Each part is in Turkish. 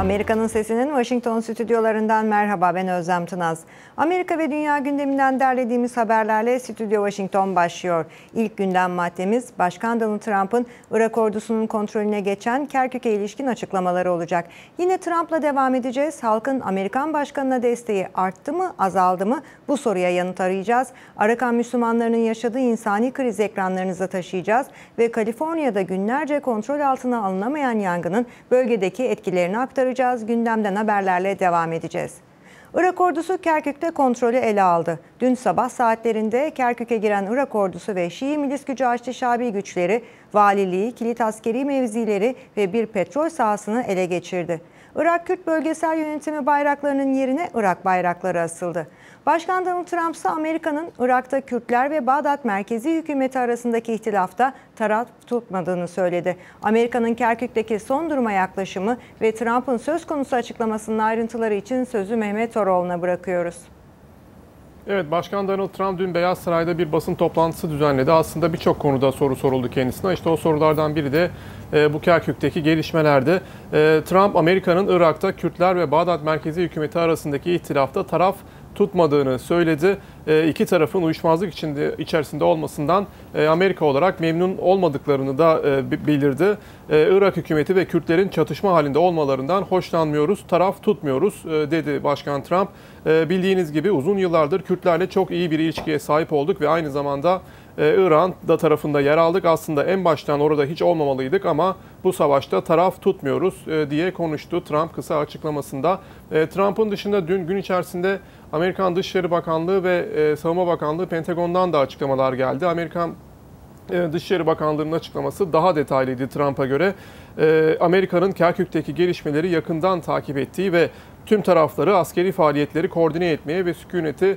Amerika'nın sesinin Washington stüdyolarından merhaba ben Özlem Tınaz. Amerika ve dünya gündeminden derlediğimiz haberlerle Stüdyo Washington başlıyor. İlk gündem maddemiz Başkan Donald Trump'ın Irak ordusunun kontrolüne geçen Kerkük'e ilişkin açıklamaları olacak. Yine Trump'la devam edeceğiz. Halkın Amerikan başkanına desteği arttı mı azaldı mı bu soruya yanıt arayacağız. Arakan Müslümanlarının yaşadığı insani kriz ekranlarınıza taşıyacağız ve Kaliforniya'da günlerce kontrol altına alınamayan yangının bölgedeki etkilerini aktaracağız aktaracağız. Gündemden haberlerle devam edeceğiz. Irak ordusu Kerkük'te kontrolü ele aldı. Dün sabah saatlerinde Kerkük'e giren Irak ordusu ve Şii milis gücü açtı güçleri, valiliği, kilit askeri mevzileri ve bir petrol sahasını ele geçirdi. Irak Kürt Bölgesel Yönetimi bayraklarının yerine Irak bayrakları asıldı. Başkan Donald Trump ise Amerika'nın Irak'ta Kürtler ve Bağdat merkezi hükümeti arasındaki ihtilafta taraf tutmadığını söyledi. Amerika'nın Kerkük'teki son duruma yaklaşımı ve Trump'ın söz konusu açıklamasının ayrıntıları için sözü Mehmet Toroğlu'na bırakıyoruz. Evet Başkan Donald Trump dün Beyaz Saray'da bir basın toplantısı düzenledi. Aslında birçok konuda soru soruldu kendisine. İşte o sorulardan biri de e, bu Kerkük'teki gelişmelerde e, Trump Amerika'nın Irak'ta Kürtler ve Bağdat merkezi hükümeti arasındaki ihtilafta taraf tutmadığını söyledi. E, iki tarafın uyuşmazlık içinde, içerisinde olmasından e, Amerika olarak memnun olmadıklarını da e, bildirdi. E, Irak hükümeti ve Kürtlerin çatışma halinde olmalarından hoşlanmıyoruz, taraf tutmuyoruz e, dedi Başkan Trump. E, bildiğiniz gibi uzun yıllardır Kürtlerle çok iyi bir ilişkiye sahip olduk ve aynı zamanda e, İran da tarafında yer aldık. Aslında en baştan orada hiç olmamalıydık ama bu savaşta taraf tutmuyoruz e, diye konuştu Trump kısa açıklamasında. E, Trump'ın dışında dün gün içerisinde Amerikan Dışişleri Bakanlığı ve e, Savunma Bakanlığı Pentagon'dan da açıklamalar geldi. Amerikan e, Dışişleri Bakanlığı'nın açıklaması daha detaylıydı Trump'a göre. E, Amerika'nın Kerkük'teki gelişmeleri yakından takip ettiği ve tüm tarafları askeri faaliyetleri koordine etmeye ve sükuneti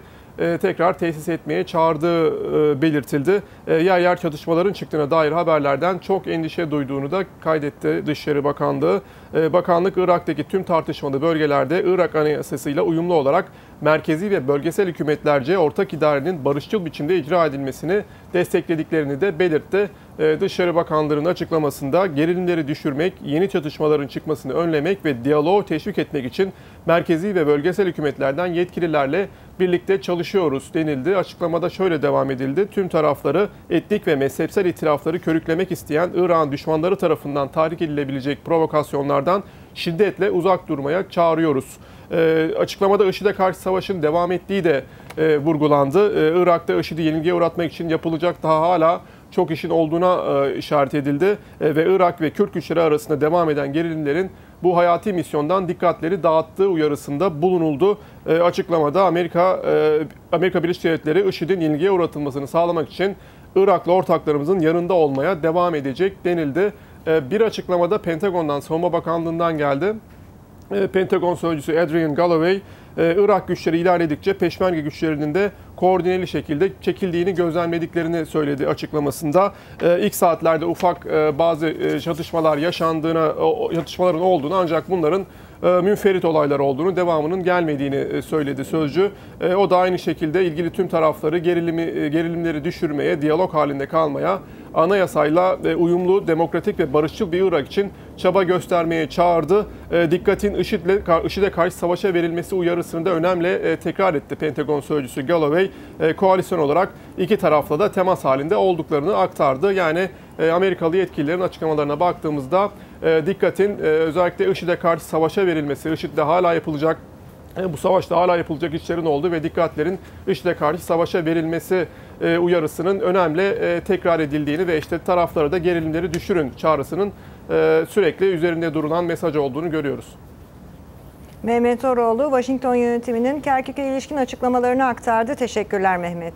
tekrar tesis etmeye çağırdığı belirtildi. Yer yer çatışmaların çıktığına dair haberlerden çok endişe duyduğunu da kaydetti Dışişleri Bakanlığı. Bakanlık Irak'taki tüm tartışmalı bölgelerde Irak Anayasası ile uyumlu olarak merkezi ve bölgesel hükümetlerce ortak idarenin barışçıl biçimde icra edilmesini desteklediklerini de belirtti. Ee, Dışişleri Bakanları'nın açıklamasında gerilimleri düşürmek, yeni çatışmaların çıkmasını önlemek ve diyaloğu teşvik etmek için merkezi ve bölgesel hükümetlerden yetkililerle birlikte çalışıyoruz denildi. Açıklamada şöyle devam edildi. Tüm tarafları etnik ve mezhepsel itirafları körüklemek isteyen İran düşmanları tarafından tahrik edilebilecek provokasyonlardan şiddetle uzak durmaya çağırıyoruz.'' E, açıklamada IŞİD'e karşı savaşın devam ettiği de e, vurgulandı. E, Irak'ta IŞİD'i yenilgiye uğratmak için yapılacak daha hala çok işin olduğuna e, işaret edildi e, ve Irak ve Kürt güçleri arasında devam eden gerilimlerin bu hayati misyondan dikkatleri dağıttığı uyarısında bulunuldu. E, açıklamada Amerika e, Amerika Birleşik Devletleri IŞİD'in yenilgiye uğratılmasını sağlamak için Iraklı ortaklarımızın yanında olmaya devam edecek denildi. E, bir açıklamada Pentagon'dan Savunma Bakanlığı'ndan geldi. E, Pentagon Sözcüsü Adrian Galloway, e, Irak güçleri ilerledikçe peşmerge güçlerinin de koordineli şekilde çekildiğini gözlemlediklerini söyledi açıklamasında. E, ilk saatlerde ufak bazı çatışmalar yaşandığına, çatışmaların olduğunu ancak bunların münferit olaylar olduğunu, devamının gelmediğini söyledi sözcü. O da aynı şekilde ilgili tüm tarafları gerilimi, gerilimleri düşürmeye, diyalog halinde kalmaya anayasayla uyumlu, demokratik ve barışçıl bir Irak için çaba göstermeye çağırdı. E, dikkatin IŞİD'le IŞİD'e karşı savaşa verilmesi uyarısını da önemli e, tekrar etti Pentagon sözcüsü Galloway. E, koalisyon olarak iki tarafla da temas halinde olduklarını aktardı. Yani Amerikalı yetkililerin açıklamalarına baktığımızda dikkatin özellikle IŞİD'e karşı savaşa verilmesi, IŞİD'de hala yapılacak e, bu savaşta hala yapılacak işlerin olduğu ve dikkatlerin işte karşı savaşa verilmesi e, uyarısının önemli e, tekrar edildiğini ve işte taraflara da gerilimleri düşürün çağrısının sürekli üzerinde durulan mesaj olduğunu görüyoruz. Mehmet Oroğlu, Washington yönetiminin Kerkük'e ilişkin açıklamalarını aktardı. Teşekkürler Mehmet.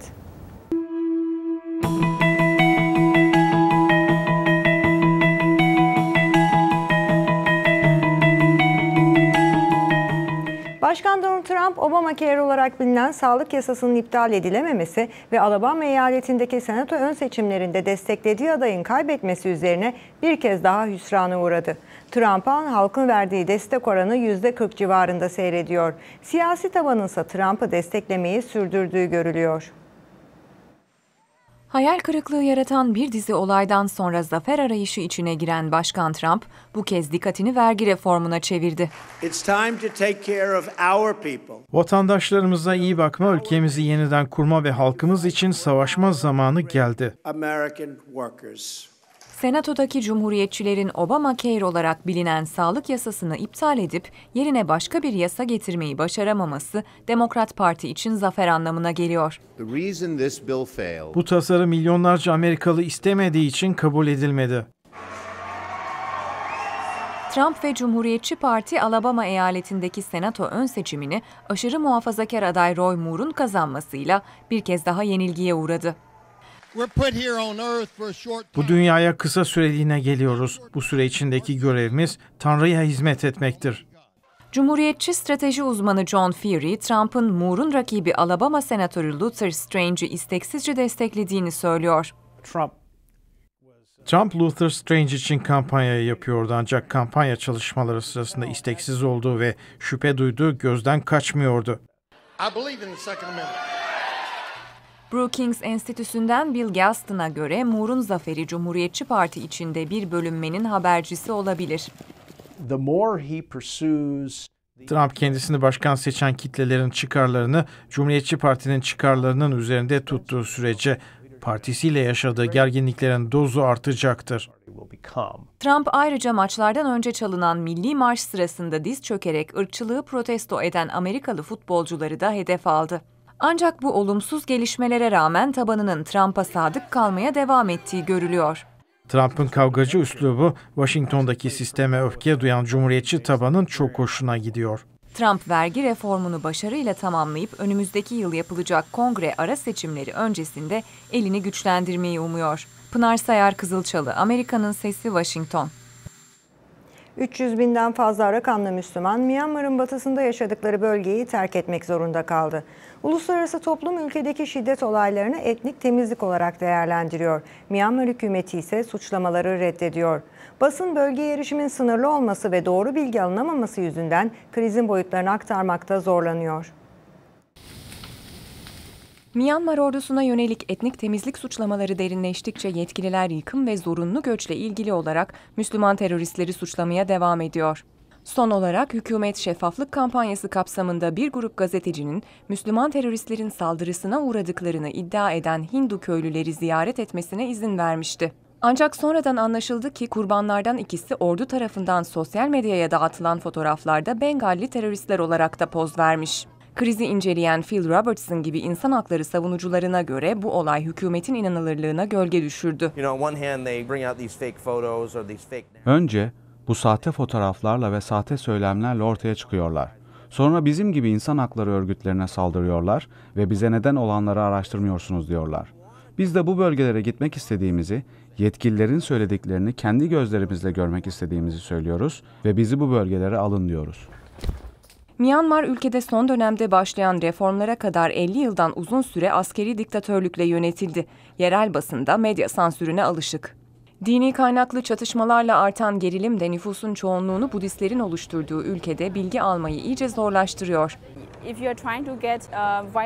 Başkan Donald Trump, Obama Care olarak bilinen sağlık yasasının iptal edilememesi ve Alabama eyaletindeki senato ön seçimlerinde desteklediği adayın kaybetmesi üzerine bir kez daha hüsrana uğradı. Trump'a halkın verdiği destek oranı %40 civarında seyrediyor. Siyasi tabanınsa Trump'ı desteklemeyi sürdürdüğü görülüyor. Hayal kırıklığı yaratan bir dizi olaydan sonra zafer arayışı içine giren Başkan Trump bu kez dikkatini vergi reformuna çevirdi. Vatandaşlarımıza iyi bakma, ülkemizi yeniden kurma ve halkımız için savaşma zamanı geldi. Senato'daki Cumhuriyetçilerin Obamacare olarak bilinen sağlık yasasını iptal edip yerine başka bir yasa getirmeyi başaramaması Demokrat Parti için zafer anlamına geliyor. Bu tasarı milyonlarca Amerikalı istemediği için kabul edilmedi. Trump ve Cumhuriyetçi Parti Alabama eyaletindeki senato ön seçimini aşırı muhafazakar aday Roy Moore'un kazanmasıyla bir kez daha yenilgiye uğradı. Bu dünyaya kısa süreliğine geliyoruz. Bu süre içindeki görevimiz Tanrı'ya hizmet etmektir. Cumhuriyetçi strateji uzmanı John Fury, Trump'ın Moore'un rakibi Alabama Senatörü Luther Strange'i isteksizce desteklediğini söylüyor. Trump Trump Luther Strange için kampanya yapıyordu ancak kampanya çalışmaları sırasında isteksiz olduğu ve şüphe duyduğu gözden kaçmıyordu. I believe in the Second Amendment. Brookings Enstitüsü'nden Bill Gaston'a göre Moore'un zaferi Cumhuriyetçi Parti içinde bir bölünmenin habercisi olabilir. Trump kendisini başkan seçen kitlelerin çıkarlarını Cumhuriyetçi Parti'nin çıkarlarının üzerinde tuttuğu sürece partisiyle yaşadığı gerginliklerin dozu artacaktır. Trump ayrıca maçlardan önce çalınan milli marş sırasında diz çökerek ırkçılığı protesto eden Amerikalı futbolcuları da hedef aldı. Ancak bu olumsuz gelişmelere rağmen tabanının Trump'a sadık kalmaya devam ettiği görülüyor. Trump'ın kavgacı üslubu Washington'daki sisteme öfke duyan cumhuriyetçi tabanın çok hoşuna gidiyor. Trump vergi reformunu başarıyla tamamlayıp önümüzdeki yıl yapılacak kongre ara seçimleri öncesinde elini güçlendirmeyi umuyor. Pınar Sayar Kızılçalı, Amerika'nın Sesi Washington. 300 binden fazla Arakanlı Müslüman, Myanmar'ın batısında yaşadıkları bölgeyi terk etmek zorunda kaldı. Uluslararası toplum ülkedeki şiddet olaylarını etnik temizlik olarak değerlendiriyor. Myanmar hükümeti ise suçlamaları reddediyor. Basın bölgeye erişimin sınırlı olması ve doğru bilgi alınamaması yüzünden krizin boyutlarını aktarmakta zorlanıyor. Myanmar ordusuna yönelik etnik temizlik suçlamaları derinleştikçe yetkililer yıkım ve zorunlu göçle ilgili olarak Müslüman teröristleri suçlamaya devam ediyor. Son olarak hükümet şeffaflık kampanyası kapsamında bir grup gazetecinin Müslüman teröristlerin saldırısına uğradıklarını iddia eden Hindu köylüleri ziyaret etmesine izin vermişti. Ancak sonradan anlaşıldı ki kurbanlardan ikisi ordu tarafından sosyal medyaya dağıtılan fotoğraflarda Bengalli teröristler olarak da poz vermiş. Krizi inceleyen Phil Robertson gibi insan hakları savunucularına göre bu olay hükümetin inanılırlığına gölge düşürdü. Önce bu sahte fotoğraflarla ve sahte söylemlerle ortaya çıkıyorlar. Sonra bizim gibi insan hakları örgütlerine saldırıyorlar ve bize neden olanları araştırmıyorsunuz diyorlar. Biz de bu bölgelere gitmek istediğimizi, yetkililerin söylediklerini kendi gözlerimizle görmek istediğimizi söylüyoruz ve bizi bu bölgelere alın diyoruz. Myanmar ülkede son dönemde başlayan reformlara kadar 50 yıldan uzun süre askeri diktatörlükle yönetildi. Yerel basında medya sansürüne alışık. Dini kaynaklı çatışmalarla artan gerilim de nüfusun çoğunluğunu Budistlerin oluşturduğu ülkede bilgi almayı iyice zorlaştırıyor. Uh,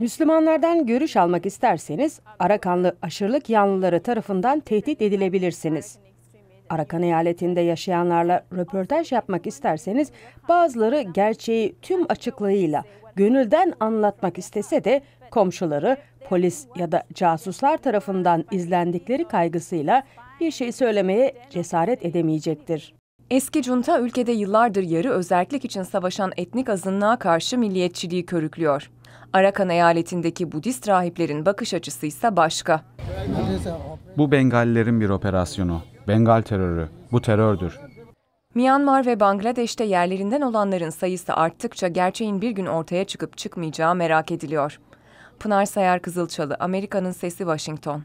Müslümanlardan görüş almak isterseniz Arakanlı aşırılık yanlıları tarafından tehdit edilebilirsiniz. Arakan eyaletinde yaşayanlarla röportaj yapmak isterseniz bazıları gerçeği tüm açıklığıyla gönülden anlatmak istese de komşuları polis ya da casuslar tarafından izlendikleri kaygısıyla bir şey söylemeye cesaret edemeyecektir. Eski junta ülkede yıllardır yarı özerklik için savaşan etnik azınlığa karşı milliyetçiliği körüklüyor. Arakan eyaletindeki Budist rahiplerin bakış açısı ise başka. Bu Bengallilerin bir operasyonu. Bengal terörü. Bu terördür. Myanmar ve Bangladeş'te yerlerinden olanların sayısı arttıkça gerçeğin bir gün ortaya çıkıp çıkmayacağı merak ediliyor. Pınar Sayar Kızılçalı, Amerika'nın Sesi Washington.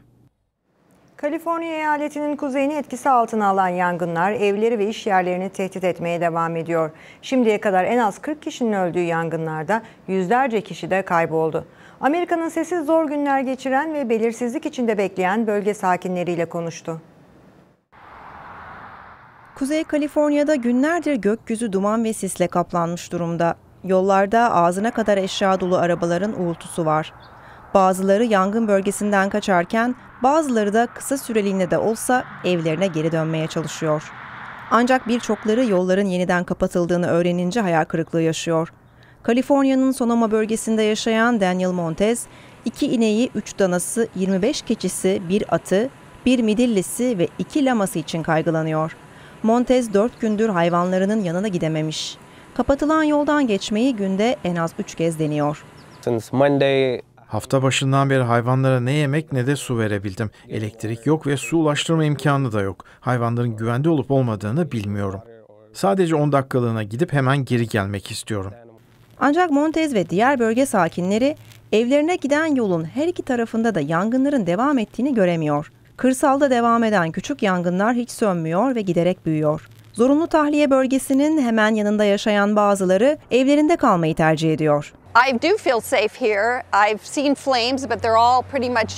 Kaliforniya eyaletinin kuzeyini etkisi altına alan yangınlar evleri ve iş yerlerini tehdit etmeye devam ediyor. Şimdiye kadar en az 40 kişinin öldüğü yangınlarda yüzlerce kişi de kayboldu. Amerika'nın sesi zor günler geçiren ve belirsizlik içinde bekleyen bölge sakinleriyle konuştu. Kuzey Kaliforniya'da günlerdir gökyüzü duman ve sisle kaplanmış durumda. Yollarda ağzına kadar eşya dolu arabaların uğultusu var. Bazıları yangın bölgesinden kaçarken bazıları da kısa süreliğine de olsa evlerine geri dönmeye çalışıyor. Ancak birçokları yolların yeniden kapatıldığını öğrenince hayal kırıklığı yaşıyor. Kaliforniya'nın Sonoma bölgesinde yaşayan Daniel Montez, iki ineği, üç danası, 25 keçisi, bir atı, bir midillisi ve iki laması için kaygılanıyor. Montez dört gündür hayvanlarının yanına gidememiş. Kapatılan yoldan geçmeyi günde en az 3 kez deniyor. Hafta başından beri hayvanlara ne yemek ne de su verebildim. Elektrik yok ve su ulaştırma imkanı da yok. Hayvanların güvende olup olmadığını bilmiyorum. Sadece 10 dakikalığına gidip hemen geri gelmek istiyorum. Ancak Montez ve diğer bölge sakinleri evlerine giden yolun her iki tarafında da yangınların devam ettiğini göremiyor. Kırsalda devam eden küçük yangınlar hiç sönmüyor ve giderek büyüyor. Zorunlu tahliye bölgesinin hemen yanında yaşayan bazıları evlerinde kalmayı tercih ediyor. I do feel safe here. I've seen flames but they're all pretty much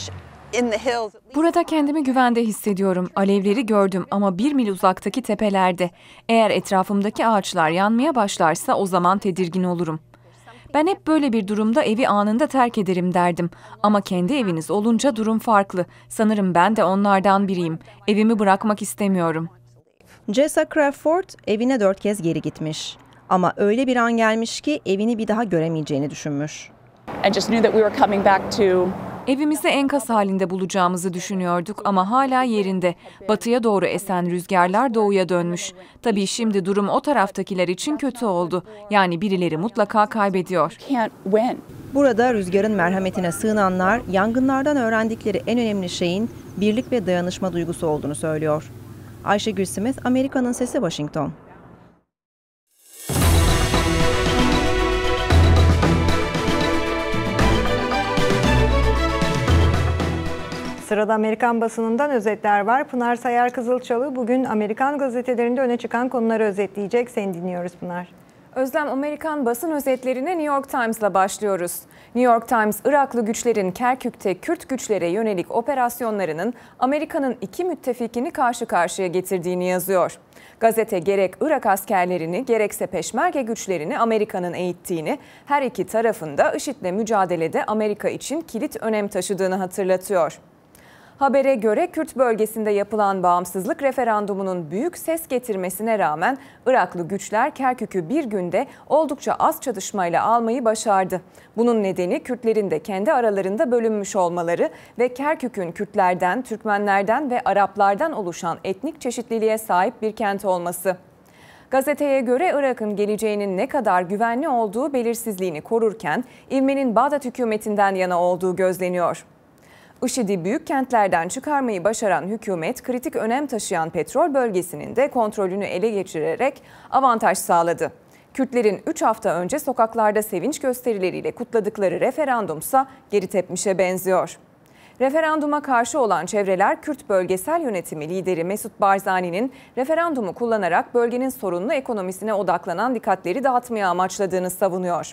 Burada kendimi güvende hissediyorum. Alevleri gördüm ama bir mil uzaktaki tepelerde. Eğer etrafımdaki ağaçlar yanmaya başlarsa o zaman tedirgin olurum. Ben hep böyle bir durumda evi anında terk ederim derdim. Ama kendi eviniz olunca durum farklı. Sanırım ben de onlardan biriyim. Evimi bırakmak istemiyorum. Jessa Crawford evine dört kez geri gitmiş. Ama öyle bir an gelmiş ki evini bir daha göremeyeceğini düşünmüş. Evimizi enkaz halinde bulacağımızı düşünüyorduk ama hala yerinde. Batıya doğru esen rüzgarlar doğuya dönmüş. Tabii şimdi durum o taraftakiler için kötü oldu. Yani birileri mutlaka kaybediyor. Burada rüzgarın merhametine sığınanlar yangınlardan öğrendikleri en önemli şeyin birlik ve dayanışma duygusu olduğunu söylüyor. Ayşegül Smith, Amerika'nın Sesi Washington. Sırada Amerikan basınından özetler var. Pınar Sayar Kızılçalı bugün Amerikan gazetelerinde öne çıkan konuları özetleyecek. Seni dinliyoruz Pınar. Özlem Amerikan basın özetlerine New York Times'la başlıyoruz. New York Times, Iraklı güçlerin Kerkük'te Kürt güçlere yönelik operasyonlarının Amerika'nın iki müttefikini karşı karşıya getirdiğini yazıyor. Gazete gerek Irak askerlerini gerekse peşmerge güçlerini Amerika'nın eğittiğini, her iki tarafında IŞİD'le mücadelede Amerika için kilit önem taşıdığını hatırlatıyor. Habere göre Kürt bölgesinde yapılan bağımsızlık referandumunun büyük ses getirmesine rağmen Iraklı güçler Kerkük'ü bir günde oldukça az çatışmayla almayı başardı. Bunun nedeni Kürtlerin de kendi aralarında bölünmüş olmaları ve Kerkük'ün Kürtlerden, Türkmenlerden ve Araplardan oluşan etnik çeşitliliğe sahip bir kent olması. Gazeteye göre Irak'ın geleceğinin ne kadar güvenli olduğu belirsizliğini korurken İvme'nin Bağdat hükümetinden yana olduğu gözleniyor. IŞİD'i büyük kentlerden çıkarmayı başaran hükümet kritik önem taşıyan petrol bölgesinin de kontrolünü ele geçirerek avantaj sağladı. Kürtlerin 3 hafta önce sokaklarda sevinç gösterileriyle kutladıkları referandumsa geri tepmişe benziyor. Referanduma karşı olan çevreler Kürt Bölgesel Yönetimi lideri Mesut Barzani'nin referandumu kullanarak bölgenin sorunlu ekonomisine odaklanan dikkatleri dağıtmaya amaçladığını savunuyor.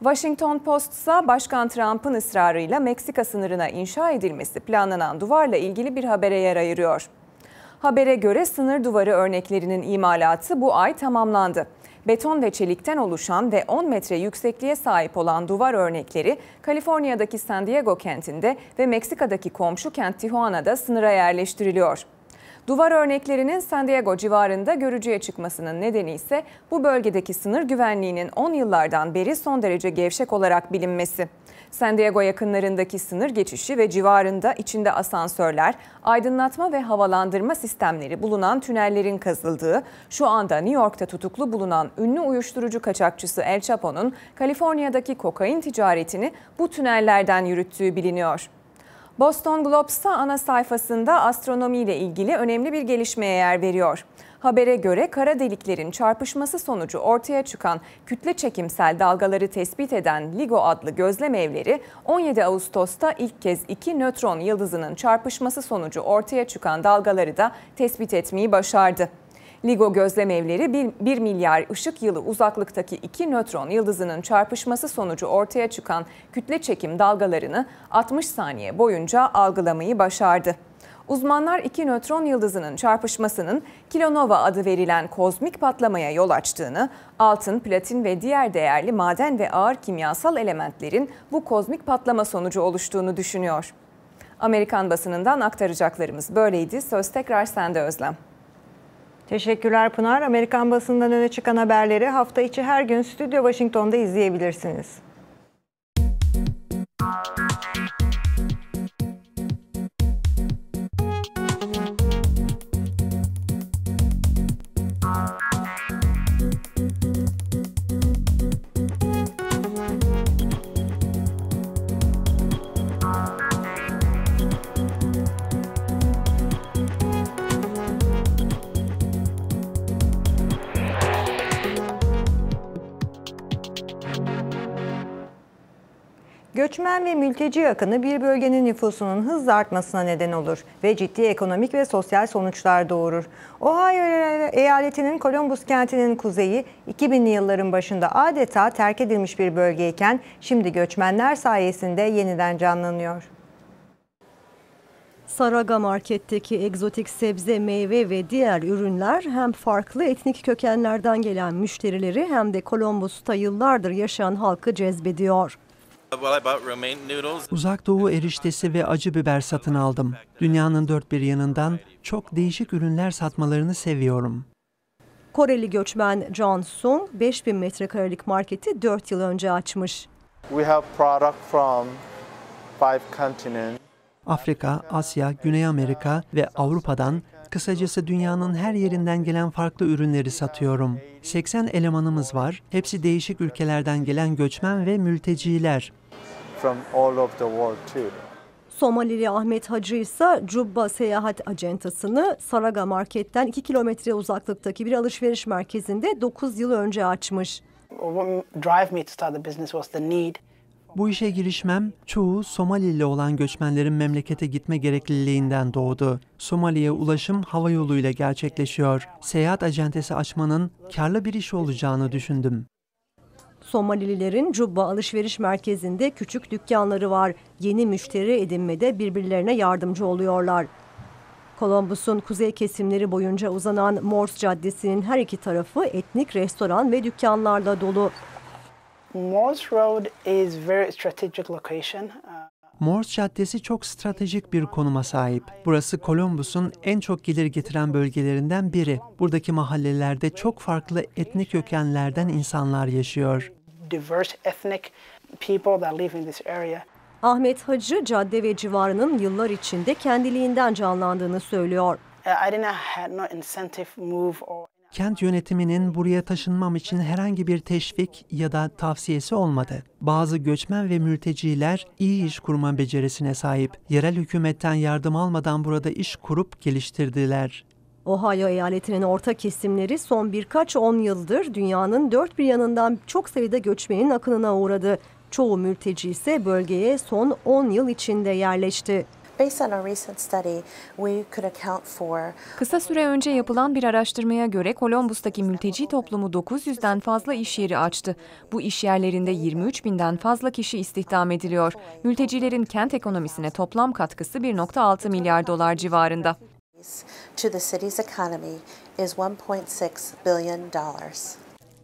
Washington Post ise Başkan Trump'ın ısrarıyla Meksika sınırına inşa edilmesi planlanan duvarla ilgili bir habere yer ayırıyor. Habere göre sınır duvarı örneklerinin imalatı bu ay tamamlandı. Beton ve çelikten oluşan ve 10 metre yüksekliğe sahip olan duvar örnekleri Kaliforniya'daki San Diego kentinde ve Meksika'daki komşu kent Tijuana'da sınıra yerleştiriliyor. Duvar örneklerinin San Diego civarında görücüye çıkmasının nedeni ise bu bölgedeki sınır güvenliğinin 10 yıllardan beri son derece gevşek olarak bilinmesi. San Diego yakınlarındaki sınır geçişi ve civarında içinde asansörler, aydınlatma ve havalandırma sistemleri bulunan tünellerin kazıldığı, şu anda New York'ta tutuklu bulunan ünlü uyuşturucu kaçakçısı El Chapo'nun Kaliforniya'daki kokain ticaretini bu tünellerden yürüttüğü biliniyor. Boston Globe'sa ana sayfasında astronomiyle ilgili önemli bir gelişmeye yer veriyor. Habere göre kara deliklerin çarpışması sonucu ortaya çıkan kütle çekimsel dalgaları tespit eden LIGO adlı gözlem evleri 17 Ağustos'ta ilk kez iki nötron yıldızının çarpışması sonucu ortaya çıkan dalgaları da tespit etmeyi başardı. LIGO gözlem evleri 1 milyar ışık yılı uzaklıktaki iki nötron yıldızının çarpışması sonucu ortaya çıkan kütle çekim dalgalarını 60 saniye boyunca algılamayı başardı. Uzmanlar iki nötron yıldızının çarpışmasının kilonova adı verilen kozmik patlamaya yol açtığını, altın, platin ve diğer değerli maden ve ağır kimyasal elementlerin bu kozmik patlama sonucu oluştuğunu düşünüyor. Amerikan basınından aktaracaklarımız böyleydi. Söz tekrar sende Özlem. Teşekkürler Pınar. Amerikan basından öne çıkan haberleri hafta içi her gün Stüdyo Washington'da izleyebilirsiniz. Müzik göçmen ve mülteci akını bir bölgenin nüfusunun hızla artmasına neden olur ve ciddi ekonomik ve sosyal sonuçlar doğurur. Ohio e- eyaletinin Columbus kentinin kuzeyi 2000'li yılların başında adeta terk edilmiş bir bölgeyken şimdi göçmenler sayesinde yeniden canlanıyor. Saraga marketteki egzotik sebze, meyve ve diğer ürünler hem farklı etnik kökenlerden gelen müşterileri hem de Kolombos'ta yıllardır yaşayan halkı cezbediyor. Uzak Doğu eriştesi ve acı biber satın aldım. Dünyanın dört bir yanından çok değişik ürünler satmalarını seviyorum. Koreli göçmen John Sung 5000 metrekarelik marketi 4 yıl önce açmış. We have product from five continents. Afrika, Asya, Güney Amerika ve Avrupa'dan kısacası dünyanın her yerinden gelen farklı ürünleri satıyorum. 80 elemanımız var. Hepsi değişik ülkelerden gelen göçmen ve mülteciler from all of the world too. Somalili Ahmet Hacı ise Cubba Seyahat Acentası'nı Saraga Market'ten 2 kilometre uzaklıktaki bir alışveriş merkezinde 9 yıl önce açmış. Bu işe girişmem çoğu Somalili olan göçmenlerin memlekete gitme gerekliliğinden doğdu. Somali'ye ulaşım hava yoluyla gerçekleşiyor. Seyahat acentesi açmanın karlı bir iş olacağını düşündüm. Somalililerin Cubba Alışveriş Merkezi'nde küçük dükkanları var. Yeni müşteri edinmede birbirlerine yardımcı oluyorlar. Kolombus'un kuzey kesimleri boyunca uzanan Morse Caddesi'nin her iki tarafı etnik restoran ve dükkanlarla dolu. Morse Road is very strategic location. Morse Caddesi çok stratejik bir konuma sahip. Burası Kolombus'un en çok gelir getiren bölgelerinden biri. Buradaki mahallelerde çok farklı etnik kökenlerden insanlar yaşıyor diverse ethnic people that live in this area. Ahmet Hacı cadde ve civarının yıllar içinde kendiliğinden canlandığını söylüyor. Uh, Kent yönetiminin buraya taşınmam için herhangi bir teşvik ya da tavsiyesi olmadı. Bazı göçmen ve mülteciler iyi iş kurma becerisine sahip. Yerel hükümetten yardım almadan burada iş kurup geliştirdiler. Ohio eyaletinin orta kesimleri son birkaç on yıldır dünyanın dört bir yanından çok sayıda göçmenin akınına uğradı. Çoğu mülteci ise bölgeye son 10 yıl içinde yerleşti. Kısa süre önce yapılan bir araştırmaya göre Columbus'taki mülteci toplumu 900'den fazla iş yeri açtı. Bu iş yerlerinde 23 binden fazla kişi istihdam ediliyor. Mültecilerin kent ekonomisine toplam katkısı 1.6 milyar dolar civarında to the city's economy is $1.6 billion.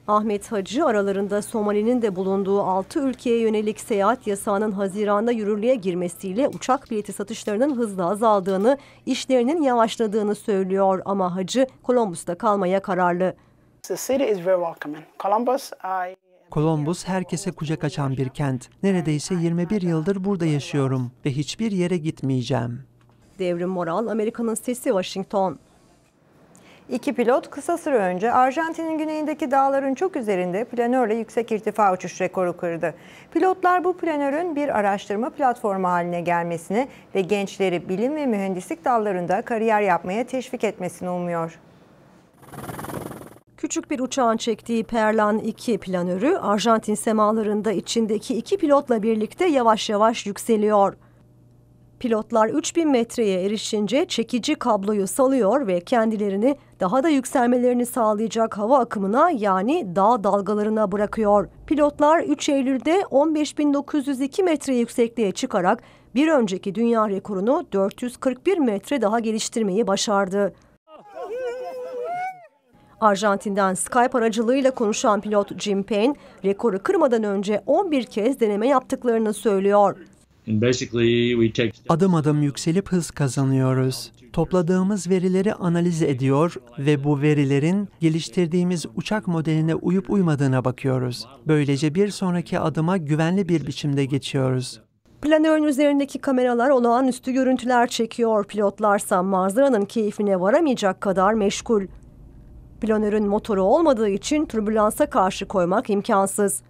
Ahmet Hacı aralarında Somali'nin de bulunduğu 6 ülkeye yönelik seyahat yasağının Haziran'da yürürlüğe girmesiyle uçak bileti satışlarının hızla azaldığını, işlerinin yavaşladığını söylüyor ama Hacı Columbus'ta kalmaya kararlı. Columbus herkese kucak açan bir kent. Neredeyse 21 yıldır burada yaşıyorum ve hiçbir yere gitmeyeceğim. Devrim Moral, Amerika'nın sesi Washington. İki pilot kısa süre önce Arjantin'in güneyindeki dağların çok üzerinde planörle yüksek irtifa uçuş rekoru kırdı. Pilotlar bu planörün bir araştırma platformu haline gelmesini ve gençleri bilim ve mühendislik dallarında kariyer yapmaya teşvik etmesini umuyor. Küçük bir uçağın çektiği Perlan 2 planörü Arjantin semalarında içindeki iki pilotla birlikte yavaş yavaş yükseliyor. Pilotlar 3000 metreye erişince çekici kabloyu salıyor ve kendilerini daha da yükselmelerini sağlayacak hava akımına yani dağ dalgalarına bırakıyor. Pilotlar 3 Eylül'de 15902 metre yüksekliğe çıkarak bir önceki dünya rekorunu 441 metre daha geliştirmeyi başardı. Arjantin'den Skype aracılığıyla konuşan pilot Jim Payne, rekoru kırmadan önce 11 kez deneme yaptıklarını söylüyor. Adım adım yükselip hız kazanıyoruz. Topladığımız verileri analiz ediyor ve bu verilerin geliştirdiğimiz uçak modeline uyup uymadığına bakıyoruz. Böylece bir sonraki adıma güvenli bir biçimde geçiyoruz. Planörün üzerindeki kameralar olağanüstü görüntüler çekiyor. Pilotlarsa manzaranın keyfine varamayacak kadar meşgul. Planörün motoru olmadığı için türbülansa karşı koymak imkansız.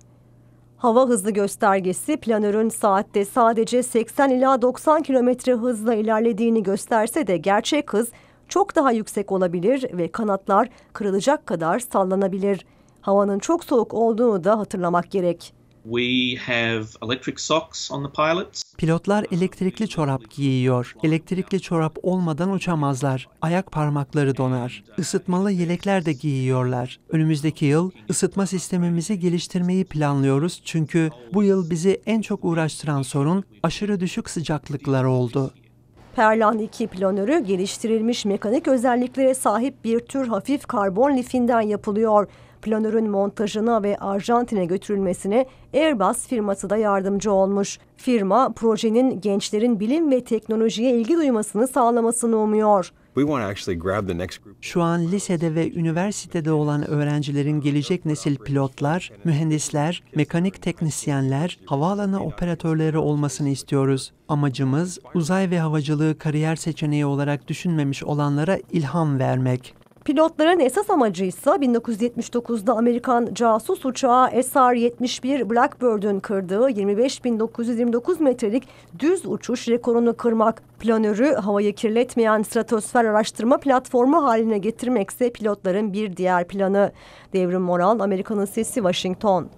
Hava hızlı göstergesi planörün saatte sadece 80 ila 90 kilometre hızla ilerlediğini gösterse de gerçek hız çok daha yüksek olabilir ve kanatlar kırılacak kadar sallanabilir. Havanın çok soğuk olduğunu da hatırlamak gerek. We have electric socks on the pilots. Pilotlar elektrikli çorap giyiyor. Elektrikli çorap olmadan uçamazlar. Ayak parmakları donar. Isıtmalı yelekler de giyiyorlar. Önümüzdeki yıl ısıtma sistemimizi geliştirmeyi planlıyoruz çünkü bu yıl bizi en çok uğraştıran sorun aşırı düşük sıcaklıklar oldu. Perlan 2 planörü geliştirilmiş mekanik özelliklere sahip bir tür hafif karbon lifinden yapılıyor. Planörün montajına ve Arjantin'e götürülmesine Airbus firması da yardımcı olmuş. Firma projenin gençlerin bilim ve teknolojiye ilgi duymasını sağlamasını umuyor. Şu an lisede ve üniversitede olan öğrencilerin gelecek nesil pilotlar, mühendisler, mekanik teknisyenler, havaalanı operatörleri olmasını istiyoruz. Amacımız uzay ve havacılığı kariyer seçeneği olarak düşünmemiş olanlara ilham vermek. Pilotların esas amacıysa, 1979'da Amerikan casus uçağı SR-71 Blackbird'ün kırdığı 25.929 metrelik düz uçuş rekorunu kırmak. Planörü havayı kirletmeyen stratosfer araştırma platformu haline getirmekse pilotların bir diğer planı. Devrim Moral, Amerika'nın Sesi Washington.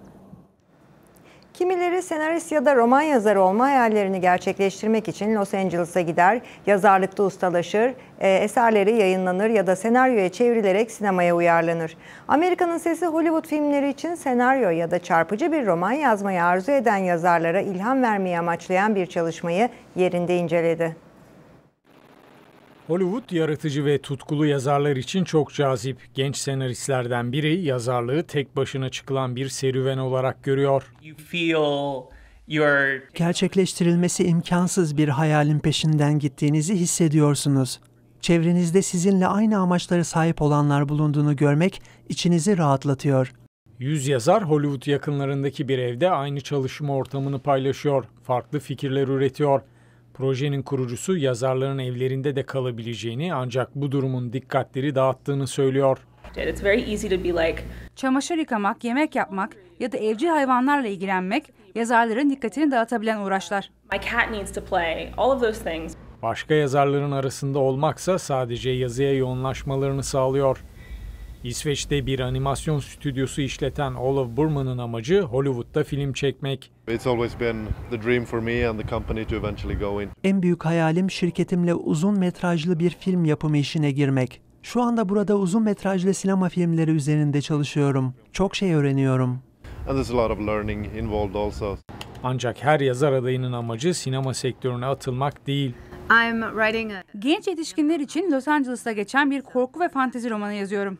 Kimileri senarist ya da roman yazarı olma hayallerini gerçekleştirmek için Los Angeles'a gider, yazarlıkta ustalaşır, e, eserleri yayınlanır ya da senaryoya çevrilerek sinemaya uyarlanır. Amerika'nın sesi Hollywood filmleri için senaryo ya da çarpıcı bir roman yazmayı arzu eden yazarlara ilham vermeyi amaçlayan bir çalışmayı yerinde inceledi. Hollywood yaratıcı ve tutkulu yazarlar için çok cazip. Genç senaristlerden biri yazarlığı tek başına çıkılan bir serüven olarak görüyor. You feel your... Gerçekleştirilmesi imkansız bir hayalin peşinden gittiğinizi hissediyorsunuz. Çevrenizde sizinle aynı amaçlara sahip olanlar bulunduğunu görmek içinizi rahatlatıyor. Yüz yazar Hollywood yakınlarındaki bir evde aynı çalışma ortamını paylaşıyor, farklı fikirler üretiyor Projenin kurucusu yazarların evlerinde de kalabileceğini ancak bu durumun dikkatleri dağıttığını söylüyor. Çamaşır yıkamak, yemek yapmak ya da evcil hayvanlarla ilgilenmek yazarların dikkatini dağıtabilen uğraşlar. Başka yazarların arasında olmaksa sadece yazıya yoğunlaşmalarını sağlıyor. İsveç'te bir animasyon stüdyosu işleten Olaf Burman'ın amacı Hollywood'da film çekmek. En büyük hayalim şirketimle uzun metrajlı bir film yapımı işine girmek. Şu anda burada uzun metrajlı sinema filmleri üzerinde çalışıyorum. Çok şey öğreniyorum. And there's a lot of learning involved also. Ancak her yazar adayının amacı sinema sektörüne atılmak değil. Genç yetişkinler için Los Angeles'ta geçen bir korku ve fantezi romanı yazıyorum.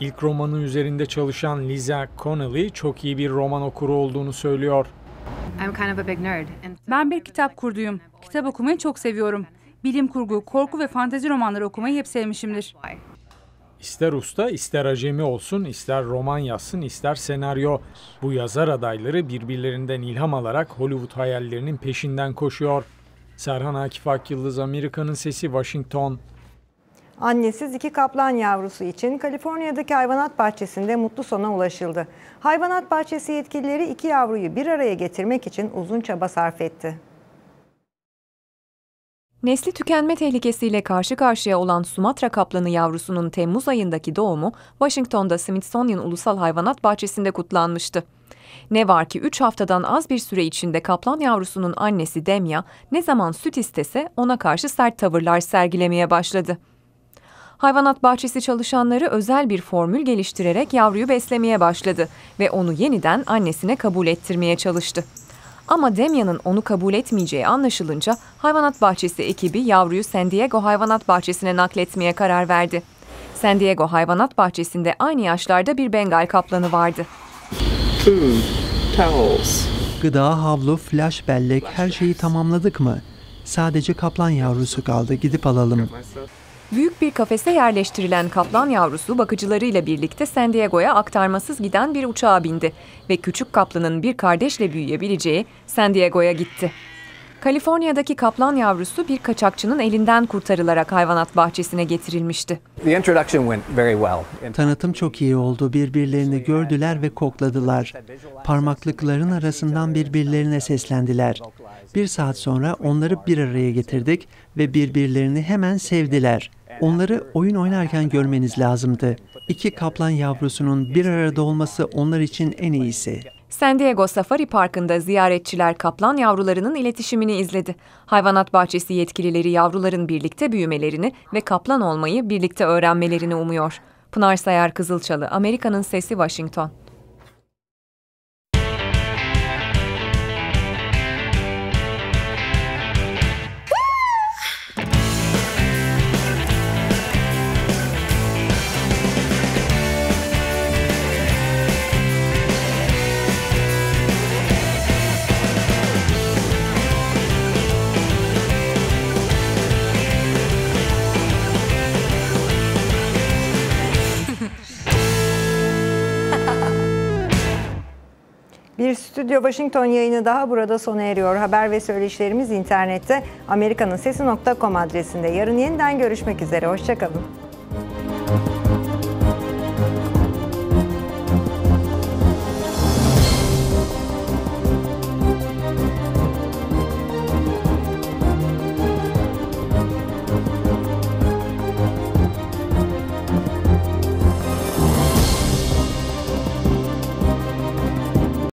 İlk romanı üzerinde çalışan Lisa Connelly çok iyi bir roman okuru olduğunu söylüyor. Ben bir kitap kurduyum. Kitap okumayı çok seviyorum. Bilim kurgu, korku ve fantezi romanları okumayı hep sevmişimdir. İster usta, ister acemi olsun, ister roman yazsın, ister senaryo. Bu yazar adayları birbirlerinden ilham alarak Hollywood hayallerinin peşinden koşuyor. Serhan Akif Akyıldız, Amerika'nın Sesi, Washington. Annesiz iki kaplan yavrusu için Kaliforniya'daki hayvanat bahçesinde mutlu sona ulaşıldı. Hayvanat bahçesi yetkilileri iki yavruyu bir araya getirmek için uzun çaba sarf etti. Nesli tükenme tehlikesiyle karşı karşıya olan Sumatra kaplanı yavrusunun Temmuz ayındaki doğumu Washington'da Smithsonian Ulusal Hayvanat Bahçesi'nde kutlanmıştı. Ne var ki 3 haftadan az bir süre içinde kaplan yavrusunun annesi Demya ne zaman süt istese ona karşı sert tavırlar sergilemeye başladı. Hayvanat bahçesi çalışanları özel bir formül geliştirerek yavruyu beslemeye başladı ve onu yeniden annesine kabul ettirmeye çalıştı. Ama Demian'ın onu kabul etmeyeceği anlaşılınca hayvanat bahçesi ekibi yavruyu San Diego Hayvanat Bahçesi'ne nakletmeye karar verdi. San Diego Hayvanat Bahçesi'nde aynı yaşlarda bir Bengal kaplanı vardı. Gıda, havlu, flash bellek her şeyi tamamladık mı? Sadece kaplan yavrusu kaldı gidip alalım. Büyük bir kafese yerleştirilen kaplan yavrusu bakıcılarıyla birlikte San Diego'ya aktarmasız giden bir uçağa bindi ve küçük kaplanın bir kardeşle büyüyebileceği San Diego'ya gitti. Kaliforniya'daki kaplan yavrusu bir kaçakçının elinden kurtarılarak hayvanat bahçesine getirilmişti. Tanıtım çok iyi oldu. Birbirlerini gördüler ve kokladılar. Parmaklıkların arasından birbirlerine seslendiler. Bir saat sonra onları bir araya getirdik ve birbirlerini hemen sevdiler. Onları oyun oynarken görmeniz lazımdı. İki kaplan yavrusunun bir arada olması onlar için en iyisi. San Diego Safari Parkı'nda ziyaretçiler kaplan yavrularının iletişimini izledi. Hayvanat bahçesi yetkilileri yavruların birlikte büyümelerini ve kaplan olmayı birlikte öğrenmelerini umuyor. Pınar Sayar Kızılçalı, Amerika'nın Sesi Washington. Stüdyo Washington yayını daha burada sona eriyor. Haber ve söyleşilerimiz internette amerikanınsesi.com adresinde. Yarın yeniden görüşmek üzere. Hoşçakalın.